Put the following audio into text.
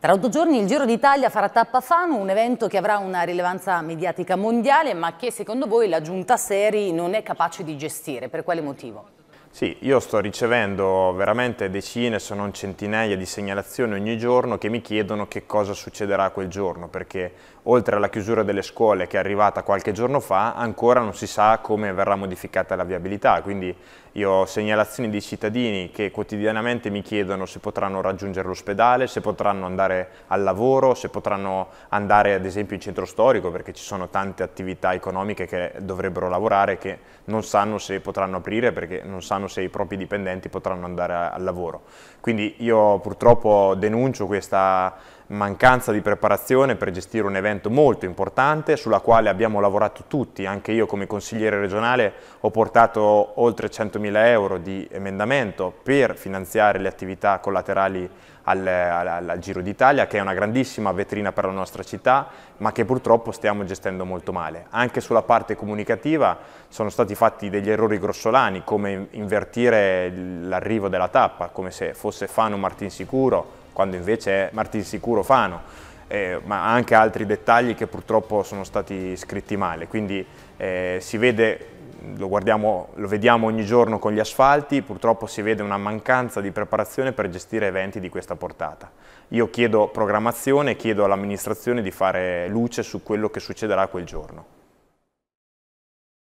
Tra otto giorni il Giro d'Italia farà tappa a Fano, un evento che avrà una rilevanza mediatica mondiale ma che secondo voi la giunta Seri non è capace di gestire. Per quale motivo? Sì, io sto ricevendo veramente decine, se non centinaia di segnalazioni ogni giorno che mi chiedono che cosa succederà quel giorno, perché oltre alla chiusura delle scuole che è arrivata qualche giorno fa, ancora non si sa come verrà modificata la viabilità, quindi io ho segnalazioni di cittadini che quotidianamente mi chiedono se potranno raggiungere l'ospedale, se potranno andare al lavoro, se potranno andare ad esempio in centro storico, perché ci sono tante attività economiche che dovrebbero lavorare che non sanno se potranno aprire perché non sanno sanno se i propri dipendenti potranno andare a, al lavoro. Quindi io purtroppo denuncio questa mancanza di preparazione per gestire un evento molto importante sulla quale abbiamo lavorato tutti, anche io come consigliere regionale ho portato oltre 100.000 euro di emendamento per finanziare le attività collaterali al, al, al Giro d'Italia che è una grandissima vetrina per la nostra città ma che purtroppo stiamo gestendo molto male. Anche sulla parte comunicativa sono stati fatti degli errori grossolani come in avvertire l'arrivo della tappa, come se fosse Fano Martin Sicuro, quando invece è Martin Sicuro Fano, eh, ma anche altri dettagli che purtroppo sono stati scritti male. Quindi eh, si vede, lo, lo vediamo ogni giorno con gli asfalti, purtroppo si vede una mancanza di preparazione per gestire eventi di questa portata. Io chiedo programmazione, chiedo all'amministrazione di fare luce su quello che succederà quel giorno.